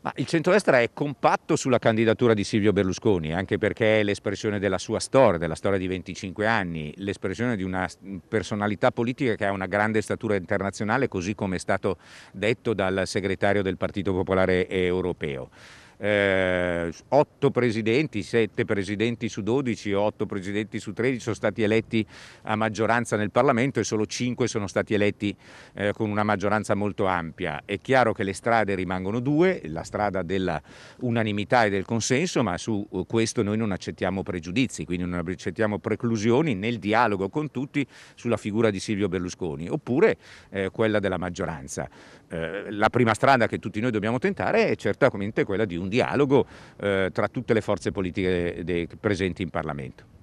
Ma il centrodestra è compatto sulla candidatura di Silvio Berlusconi, anche perché è l'espressione della sua storia, della storia di 25 anni, l'espressione di una personalità politica che ha una grande statura internazionale, così come è stato detto dal segretario del Partito Popolare Europeo eh, 8 presidenti, 7 presidenti su 12, 8 presidenti su 13 sono stati eletti a maggioranza nel Parlamento e solo 5 sono stati eletti eh, con una maggioranza molto ampia. È chiaro che le strade rimangono due, la strada dell'unanimità e del consenso, ma su eh, questo noi non accettiamo pregiudizi, quindi non accettiamo preclusioni nel dialogo con tutti sulla figura di Silvio Berlusconi, oppure eh, quella della maggioranza. Eh, la prima strada che tutti noi dobbiamo tentare è certamente quella di un un dialogo eh, tra tutte le forze politiche de, presenti in Parlamento.